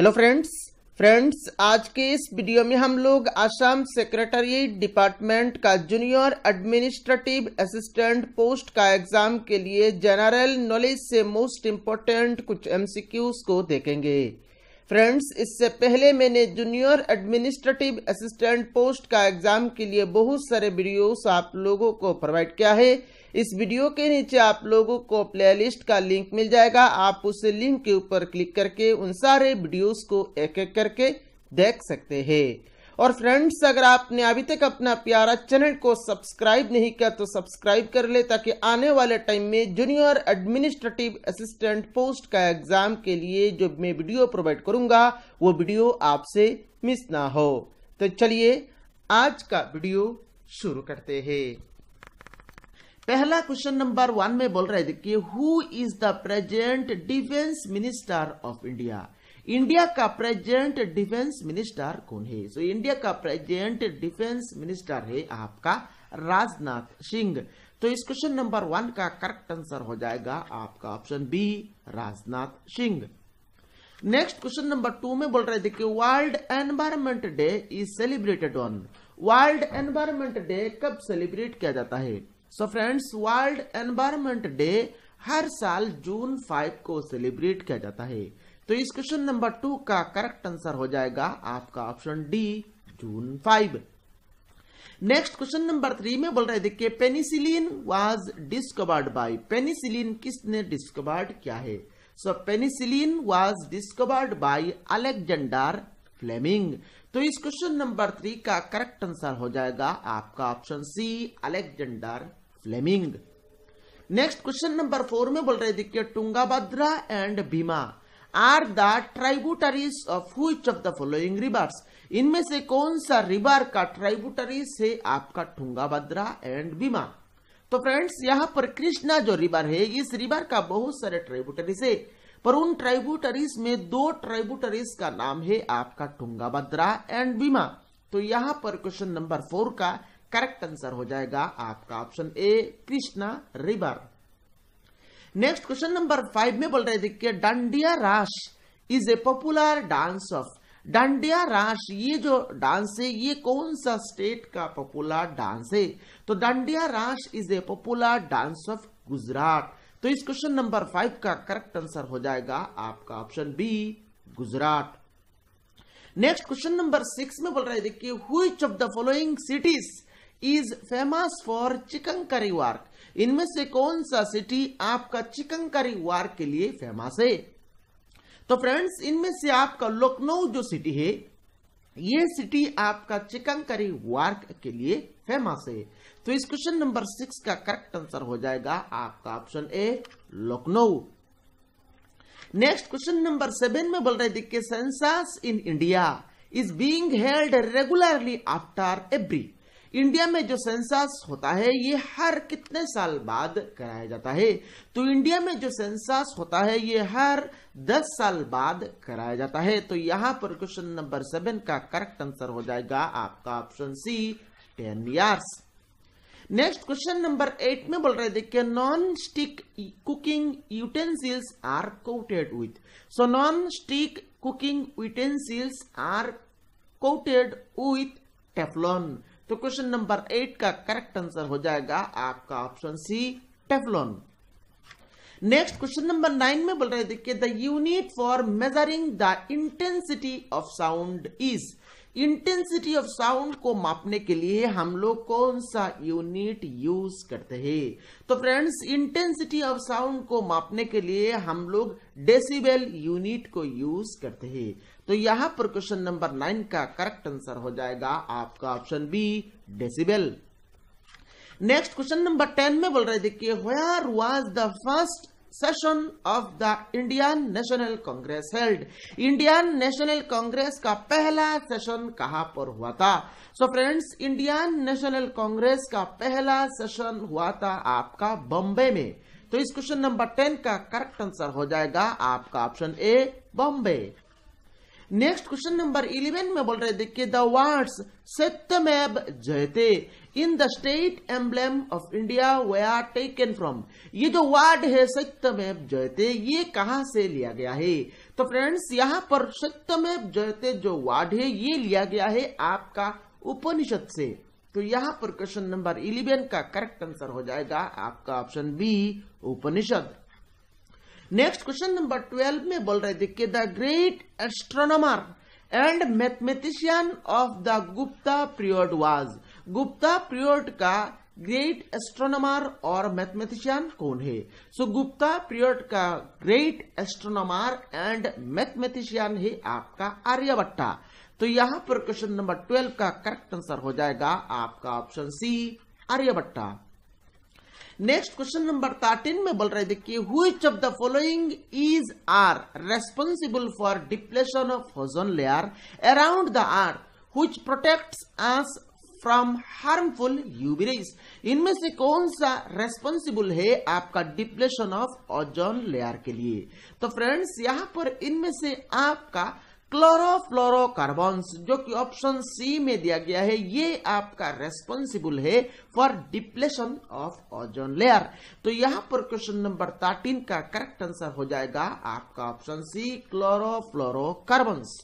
hello friends friends आज के इस वीडियो में हम लोग आसाम सेक्रेटरी डिपार्टमेंट का जूनियर एडमिनिस्ट्रेटिव असिस्टेंट पोस्ट का एग्जाम के लिए जनरल नॉलेज से मोस्ट इम्पोर्टेंट कुछ एमसीक्यूज को देखेंगे फ्रेंड्स इससे पहले मैंने जूनियर एडमिनिस्ट्रेटिव असिस्टेंट पोस्ट का एग्जाम के लिए बहुत सारे वीडियोस आप लोगों को प्रोवाइड किया है इस वीडियो के नीचे आप लोगों को प्ले लिस्ट का लिंक मिल जाएगा आप उस लिंक के ऊपर क्लिक करके उन सारे वीडियोस को एक एक करके देख सकते हैं और फ्रेंड्स अगर आपने अभी तक अपना प्यारा चैनल को सब्सक्राइब नहीं किया तो सब्सक्राइब कर ले ताकि आने वाले टाइम में जूनियर एडमिनिस्ट्रेटिव असिस्टेंट पोस्ट का एग्जाम के लिए जो मैं वीडियो प्रोवाइड करूंगा वो वीडियो आपसे मिस ना हो तो चलिए आज का वीडियो शुरू करते हैं पहला क्वेश्चन नंबर वन में बोल रहे देखिए who is the present defence minister of India India का प्रेजेंट डिफेंस मिनिस्टर कौन है सो so, इंडिया का प्रेजेंट डिफेंस मिनिस्टर है आपका राजनाथ सिंह तो इस क्वेश्चन नंबर वन का करेक्ट आंसर हो जाएगा आपका option B Rajnath Singh next question number two में बोल रहे देखिए world environment day is celebrated on world environment day कब सेलिब्रेट किया जाता है so friends world environment day हर साल जून फाइव को सेलिब्रेट किया जाता है तो इस क्वेश्चन नंबर टू का करेक्ट आंसर हो जाएगा आपका option D June five next question number three में बोल रहे देखिए penicillin was discovered by penicillin किसने डिस्कवर्ड किया है so penicillin was discovered by Alexander Fleming तो इस क्वेश्चन नंबर थ्री का करेक्ट आंसर हो जाएगा आपका option C Alexander Fleming next question number four में बोल रहे देखिए Tungabhadra and Bhima are the ट्राइबूटरीज of which of the following rivers इनमें से कौन सा रिवर का ट्राइबूटरीज है आपका टुंगाभद्रा एंड भीमा तो फ्रेंड्स यहाँ पर कृष्णा जो रिवर है इस रिवर का बहुत सारे ट्राइबूटरीज है पर उन ट्राइबूटरीज में दो ट्राइबूटरीज का नाम है आपका टुंगाभद्रा एंड भीमा तो यहाँ पर क्वेश्चन नंबर फोर का करेक्ट आंसर हो जाएगा आपका option A Krishna river next question number five में बोल रहे देखिए Dandiya Raas is a popular dance of Dandiya Raas ये जो डांस है ये कौन सा स्टेट का पॉपुलर डांस है तो Dandiya Raas is a popular dance of Gujarat तो इस क्वेश्चन नंबर फाइव का करेक्ट आंसर हो जाएगा आपका option B Gujarat next question number six में बोल रहे देखिए which of the following cities is famous for chikankari work इनमें से कौन सा सिटी आपका चिकन करी वार्क के लिए फेमस है तो फ्रेंड्स इनमें से आपका लखनऊ जो सिटी है ये सिटी आपका चिकन करी वार्क के लिए फेमस है तो इस क्वेश्चन नंबर सिक्स का करेक्ट आंसर हो जाएगा आपका option A Lucknow next question number seven में बोल रहे देखिए census in India is being held regularly after every India में जो सेंसस होता है ये हर कितने साल बाद कराया जाता है तो इंडिया में जो सेंसस होता है ये हर 10 साल बाद कराया जाता है तो यहां पर क्वेश्चन नंबर सेवन का करेक्ट आंसर हो जाएगा आपका option C ten years next question number eight में बोल रहे देखिए non stick cooking utensils are coated with so non stick cooking utensils are coated with Teflon तो क्वेश्चन नंबर एट का करेक्ट आंसर हो जाएगा आपका option C Teflon next question number nine में बोल रहे देखिए the unit for measuring the intensity of sound is intensity of sound को मापने के लिए हम लोग कौन सा यूनिट यूज करते हैं तो फ्रेंड्स इंटेंसिटी ऑफ साउंड को मापने के लिए हम लोग डेसिबल यूनिट को यूज करते हैं तो यहां पर क्वेश्चन नंबर नाइन का करेक्ट आंसर हो जाएगा आपका option B decibel next question number ten में बोल रहे देखिए where was the first session of the Indian National Congress held Indian National Congress का पहला सेशन कहां पर हुआ था so friends Indian National Congress का पहला सेशन हुआ था आपका बॉम्बे में तो इस क्वेश्चन नंबर टेन का करेक्ट आंसर हो जाएगा आपका option A Bombay next question number eleven में बोल रहे देखिए the words Satyameva Jayate in the state emblem of India they are taken from ये जो वर्ड है सत्यमेव जयते ये कहा से लिया गया है तो फ्रेंड्स यहाँ पर सत्यमेव जयते जो वर्ड है ये लिया गया है आपका उपनिषद से तो यहाँ पर क्वेश्चन नंबर इलेवन का करेक्ट आंसर हो जाएगा आपका option B Upanishad next question number twelve में बोल रहे थे the great astronomer and mathematician of the Gupta period was Gupta period का ग्रेट एस्ट्रोनॉमर और मैथमेटिशियन कौन है सो so, गुप्ता प्रियोट का ग्रेट एस्ट्रोनॉमर एंड मैथमेटिशियन है आपका आर्यभट्टा तो यहाँ पर क्वेश्चन नंबर ट्वेल्व का करेक्ट आंसर हो जाएगा आपका option C Aryabhatta next question number thirteen में बोल रहे देखिए which of the following is are responsible for depletion of ozone layer around the earth which protects us from harmful UV इनमें से कौन सा रेस्पॉन्सिबल है आपका डिप्लेशन ऑफ ओजोन लेयर के लिए तो फ्रेंड्स यहां पर इनमें से आपका क्लोरोफ्लोरोकार्बन्स जो कि ऑप्शन सी में दिया गया है ये आपका रेस्पॉन्सिबल है for depletion of ozone layer तो यहां पर क्वेश्चन नंबर थर्टीन का करेक्ट आंसर हो जाएगा आपका option C chlorofluorocarbons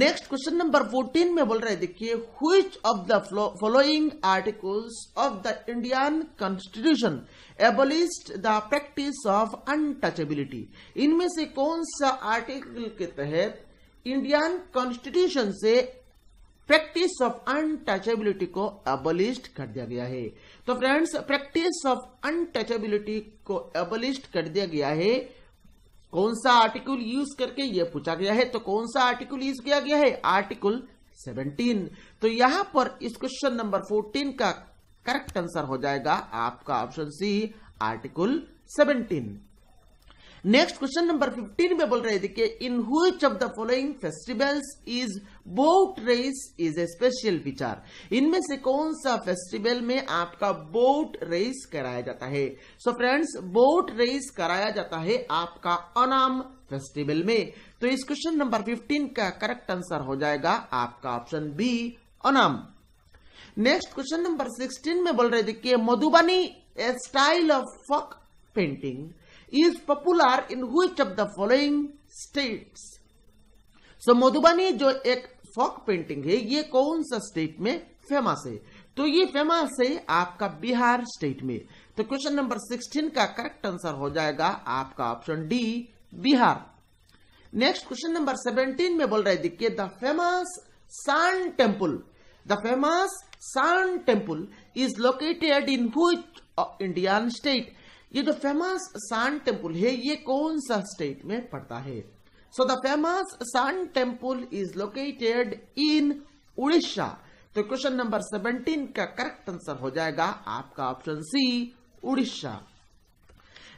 next question number 14 में बोल रहे देखिए which of the following articles of the Indian constitution abolished the practice of untouchability इनमें से कौन सा आर्टिकल के तहत इंडियन कॉन्स्टिट्यूशन से प्रैक्टिस ऑफ अनटचेबिलिटी को एबोलिस्ट कर दिया गया है तो फ्रेंड्स प्रैक्टिस ऑफ अनटचेबिलिटी को एबोलिस्ट कर दिया गया है कौन सा आर्टिकल यूज करके ये पूछा गया है तो कौन सा आर्टिकल यूज किया गया है आर्टिकल 17 तो यहां पर इस क्वेश्चन नंबर 14 का करेक्ट आंसर हो जाएगा आपका option C article 17 next question number 15 में बोल रहे देखिए in which of the following festivals is boat race is a special विचार इनमें से कौन सा फेस्टिवल में आपका बोट रेस कराया जाता है सो फ्रेंड्स बोट रेस कराया जाता है आपका अनाम फेस्टिवल में तो इस क्वेश्चन नंबर 15 का करेक्ट आंसर हो जाएगा आपका option B Onam next question number 16 में बोल रहे देखिए Madhubani style of folk painting is popular in which of the following states so Madhubani जो एक फॉक पेंटिंग है ये कौन सा स्टेट में फेमस है तो ये फेमस है आपका बिहार स्टेट में तो क्वेश्चन नंबर सिक्सटीन का करेक्ट आंसर हो जाएगा आपका option D Bihar next question number seventeen में बोल रहे देखिए the famous sun temple the famous sun temple is located in which Indian state ये जो फेमस सान टेम्पल है ये कौन सा स्टेट में पड़ता है so the famous sun temple is located in Orissa तो क्वेश्चन नंबर सेवनटीन का करेक्ट आंसर हो जाएगा आपका option C Orissa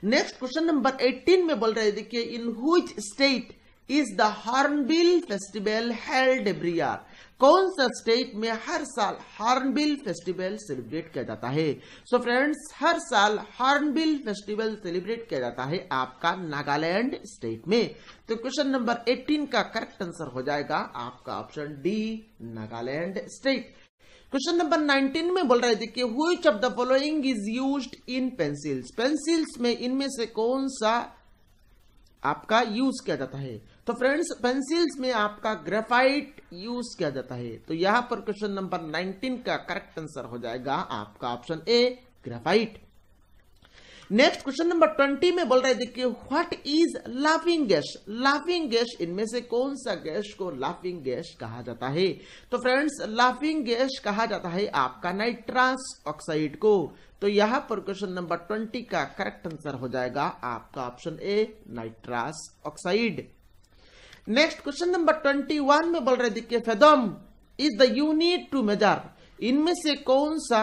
next question number 18 में बोल रहे देखिए in which state is the hornbill festival held every year कौन सा स्टेट में हर साल हॉर्नबिल फेस्टिवल सेलिब्रेट किया जाता है सो so फ्रेंड्स हर साल हॉर्नबिल फेस्टिवल सेलिब्रेट किया जाता है आपका नागालैंड स्टेट में तो क्वेश्चन नंबर 18 का करेक्ट आंसर हो जाएगा आपका option D Nagaland state question number 19 में बोल रहे थे कि which of the following is used in pencils pencils में इनमें से कौन सा आपका यूज किया जाता है तो फ्रेंड्स पेंसिल्स में आपका ग्रेफाइट यूज किया जाता है तो यहां पर क्वेश्चन नंबर 19 का करेक्ट आंसर हो जाएगा आपका option A graphite next question number twenty में बोल रहे देखिए what is laughing gas laughing gas इनमें से कौन सा गैस को लाफिंग गैस कहा जाता है तो फ्रेंड्स लाफिंग गैस कहा जाता है आपका नाइट्रास ऑक्साइड को तो यहां पर क्वेश्चन नंबर ट्वेंटी का करेक्ट आंसर हो जाएगा आपका option A nitrous oxide next question number twenty one में बोल रहे देखिए fathom is the unit to measure इनमें से कौन सा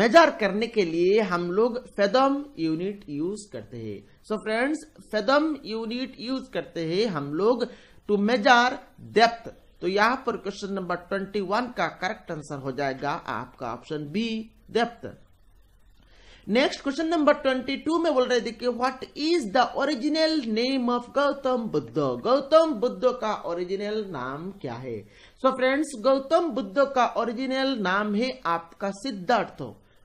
मेजर करने के लिए हम लोग फेदम यूनिट यूज करते हैं so friends fathom unit use करते हैं हम लोग टू मेजर डेप्थ तो यहां पर क्वेश्चन नंबर ट्वेंटी वन का करेक्ट आंसर हो जाएगा आपका option B depth next question number twenty two में बोल रहे देखिए what is the original name of Gautam Buddha Gautam Buddha का ओरिजिनल नाम क्या है सो फ्रेंड्स गौतम बुद्ध का ओरिजिनल नाम है आपका सिद्धार्थ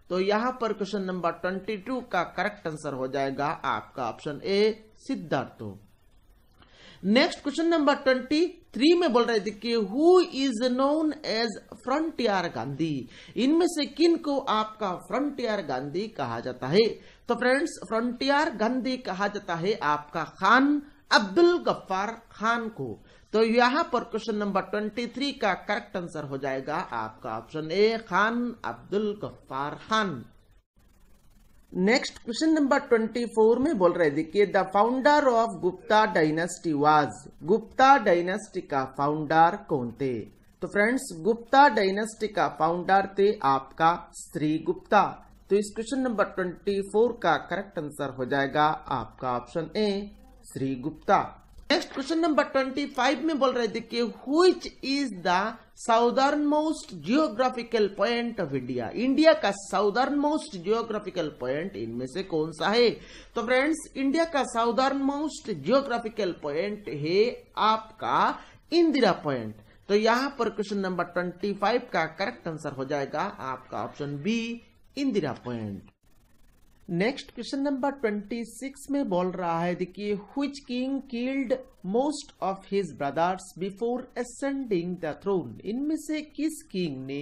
तो यहां पर क्वेश्चन नंबर ट्वेंटी टू का करेक्ट आंसर हो जाएगा आपका option A Siddhartha next question number twenty three में बोल रहे थे कि who is known as frontier Gandhi इनमें से किन को आपका फ्रंटियर गांधी कहा जाता है तो फ्रेंड्स फ्रंटियर गांधी कहा जाता है आपका खान अब्दुल गफ्फार खान को तो यहां पर क्वेश्चन नंबर ट्वेंटी थ्री का करेक्ट आंसर हो जाएगा आपका option A Khan Abdul Ghaffar Khan next question number twenty four में बोल रहे देखिए the founder of Gupta dynasty was Gupta dynasty का फाउंडर कौन थे तो फ्रेंड्स गुप्ता डायनेस्टी का फाउंडर थे आपका श्री गुप्ता तो इस क्वेश्चन नंबर ट्वेंटी फोर का करेक्ट आंसर हो जाएगा आपका option A Shri Gupta next question number twenty five में बोल रहे देखिए which is the southern most geographical point of India India का साउदर्न मोस्ट जियोग्राफिकल पॉइंट इनमें से कौन सा है तो फ्रेंड्स इंडिया का साउदर्न मोस्ट जियोग्राफिकल पॉइंट है आपका इंदिरा पॉइंट तो यहां पर क्वेश्चन नंबर ट्वेंटी फाइव का करेक्ट आंसर हो जाएगा आपका option B Indira point next question number twenty six में बोल रहा है देखिए which king killed most of his brothers before ascending the throne इनमें से किस किंग ने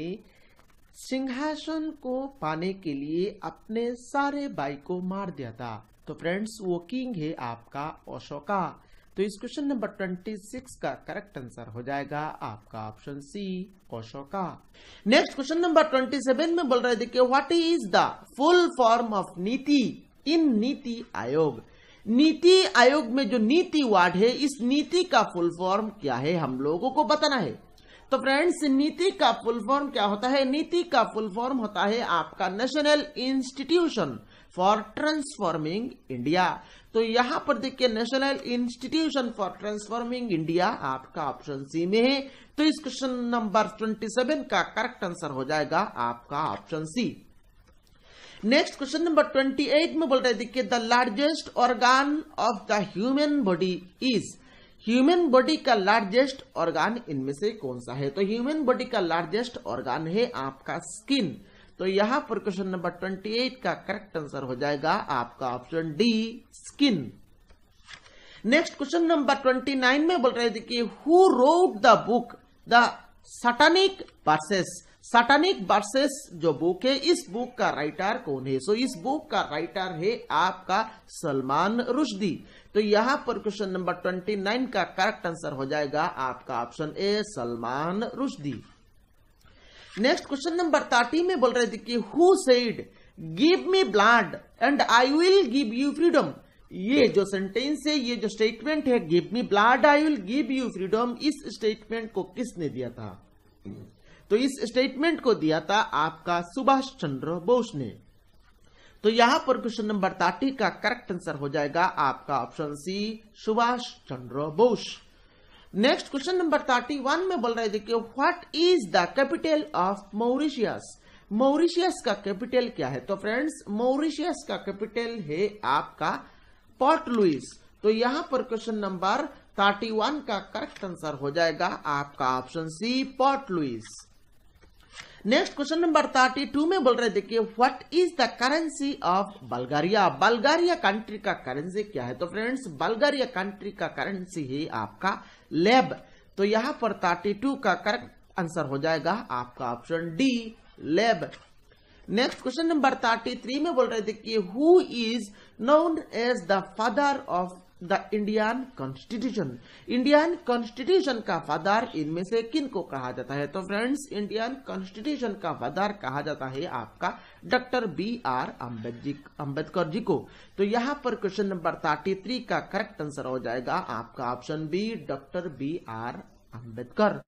सिंहासन को पाने के लिए अपने सारे भाई को मार दिया था तो फ्रेंड्स वो किंग है आपका अशोका तो इस क्वेश्चन नंबर 26 का करेक्ट आंसर हो जाएगा आपका ऑप्शन सी का नेक्स्ट क्वेश्चन नंबर 27 में बोल रहे देखिए what is the full form of NITI in नीति आयोग नीति आयोग में जो नीति वार्ड है इस नीति का फुल फॉर्म क्या है हम लोगों को बताना है तो फ्रेंड्स नीति का फुल फॉर्म क्या होता है नीति का फुल फॉर्म होता है आपका national institution for transforming India तो यहां पर देखिए national institution for transforming India आपका ऑप्शन सी में है तो इस क्वेश्चन नंबर 27 का करेक्ट आंसर हो जाएगा आपका option C next question number 28 में बोल रहे देखिए the largest organ of the human body is human body का लार्जेस्ट ऑर्गान इनमें से कौन सा है तो ह्यूमन बॉडी का लार्जेस्ट ऑर्गान है आपका स्किन तो यहां पर क्वेश्चन नंबर ट्वेंटी एट का करेक्ट आंसर हो जाएगा आपका option D skin next question number twenty nine में बोल रहे कि who wrote the book the satanic verses satanic verses जो बुक है इस बुक का राइटर कौन है सो so, इस बुक का राइटर है आपका सलमान रुशदी तो यहां पर क्वेश्चन नंबर ट्वेंटी नाइन का करेक्ट आंसर हो जाएगा आपका option A Salman Rushdie next question number thirty में बोल रहे थे कि who said give me blood and I will give you freedom ये जो सेंटेंस है ये जो स्टेटमेंट है give me blood I will give you freedom इस स्टेटमेंट को किसने दिया था तो इस स्टेटमेंट को दिया था आपका सुभाष चंद्र बोस ने तो यहां पर क्वेश्चन नंबर थर्टी का करेक्ट आंसर हो जाएगा आपका option C Subhash Chandra Bose next question number thirty one में बोल रहे देखिए what is the capital of Mauritius Mauritius का कैपिटल क्या है तो फ्रेंड्स मॉरिशियस का कैपिटल है आपका पोर्ट लुइस तो यहां पर क्वेश्चन नंबर थर्टी वन का करेक्ट आंसर हो जाएगा आपका option C port Louis next question number thirty two में बोल रहे देखिए what is the currency of Bulgaria Bulgaria country का करेंसी क्या है तो फ्रेंड्स बल्गारिया कंट्री का करेंसी है आपका लेब तो यहां पर थर्टी टू का करेक्ट आंसर हो जाएगा आपका option D lev next question number thirty three में बोल रहे देखिए who is known as the father of the Indian constitution Indian constitution का फादर इनमें से किन को कहा जाता है तो फ्रेंड्स इंडियन कॉन्स्टिट्यूशन का फादर कहा जाता है आपका doctor B R Ambedkar ji को तो यहाँ पर क्वेश्चन नंबर थर्टी थ्री का करेक्ट आंसर हो जाएगा आपका option B doctor B R Ambedkar